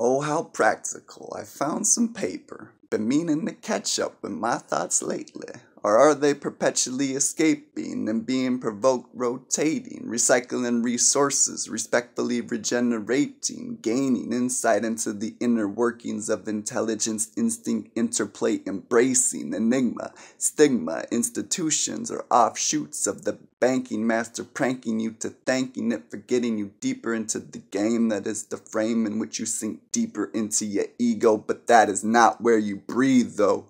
Oh, how practical. I found some paper. Been meaning to catch up with my thoughts lately. Or are they perpetually escaping and being provoked, rotating, recycling resources, respectfully regenerating, gaining insight into the inner workings of intelligence, instinct, interplay, embracing, enigma, stigma, institutions, or offshoots of the banking master pranking you to thanking it for getting you deeper into the game that is the frame in which you sink deeper into your ego? But that is not where you breathe, though.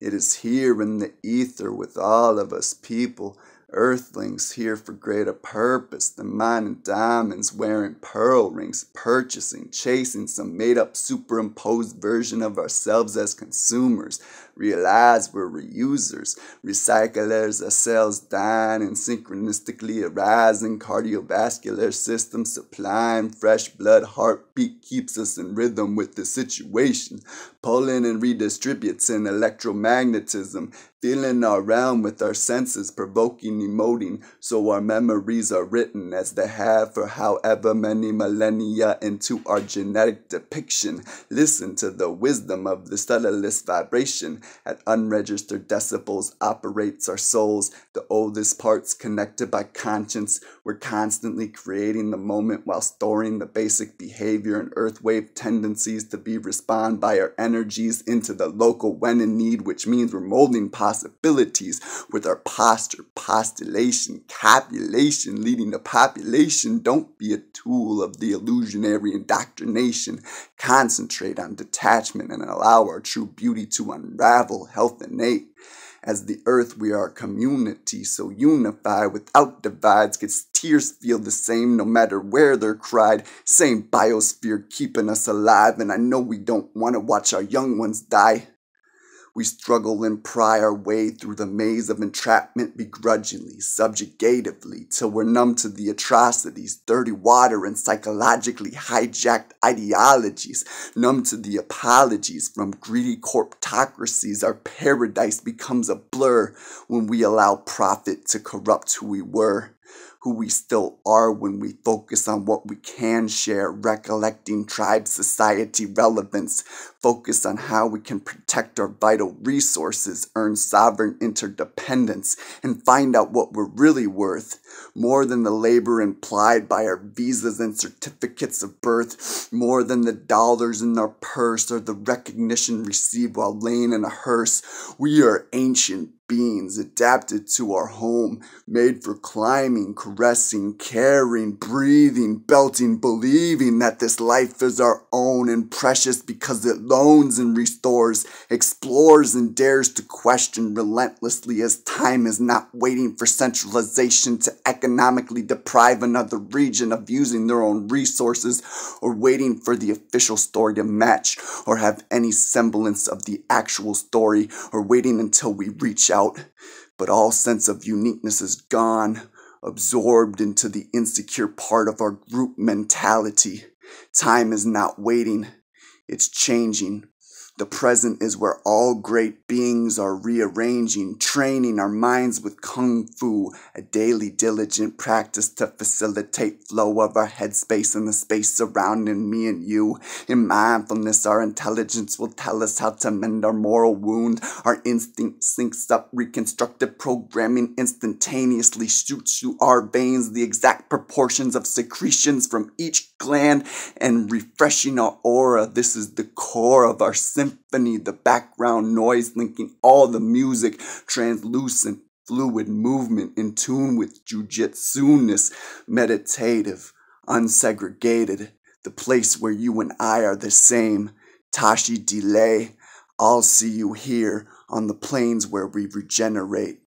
It is here in the ether with all of us people, earthlings here for greater purpose than mining diamonds, wearing pearl rings, purchasing, chasing some made up superimposed version of ourselves as consumers, Realize we're reusers, recyclers ourselves, dying and synchronistically arising cardiovascular system supplying fresh blood heartbeat keeps us in rhythm with the situation, pulling and redistributes in electromagnetism, feeling our realm with our senses, provoking, emoting, so our memories are written as they have for however many millennia into our genetic depiction. Listen to the wisdom of the subtlest vibration, at unregistered decibels operates our souls, the oldest parts connected by conscience. We're constantly creating the moment while storing the basic behavior and earth wave tendencies to be respond by our energies into the local when in need, which means we're molding possibilities with our posture, postulation, copulation, leading the population. Don't be a tool of the illusionary indoctrination. Concentrate on detachment and allow our true beauty to unravel Travel, health, innate. As the earth, we are a community, so unify without divides. Cause tears feel the same no matter where they're cried. Same biosphere keeping us alive, and I know we don't want to watch our young ones die. We struggle and pry our way through the maze of entrapment begrudgingly, subjugatively, till we're numb to the atrocities, dirty water, and psychologically hijacked ideologies, numb to the apologies from greedy corptocracies. Our paradise becomes a blur when we allow profit to corrupt who we were who we still are when we focus on what we can share, recollecting tribe society relevance, Focus on how we can protect our vital resources, earn sovereign interdependence, and find out what we're really worth, more than the labor implied by our visas and certificates of birth, more than the dollars in our purse or the recognition received while laying in a hearse. We are ancient beings adapted to our home, made for climbing, caressing, caring, breathing, belting, believing that this life is our own and precious because it loans and restores, explores and dares to question relentlessly as time is not waiting for centralization to economically deprive another region of using their own resources or waiting for the official story to match or have any semblance of the actual story or waiting until we reach out. But all sense of uniqueness is gone absorbed into the insecure part of our group mentality. Time is not waiting, it's changing. The present is where all great beings are rearranging, training our minds with kung fu, a daily diligent practice to facilitate flow of our headspace and the space surrounding me and you. In mindfulness, our intelligence will tell us how to mend our moral wound. Our instinct syncs up reconstructive programming instantaneously shoots through our veins the exact proportions of secretions from each gland and refreshing our aura. This is the core of our sympathy symphony, the background noise linking all the music, translucent, fluid movement in tune with jujitsu-ness, meditative, unsegregated, the place where you and I are the same. Tashi delay, I'll see you here on the plains where we regenerate.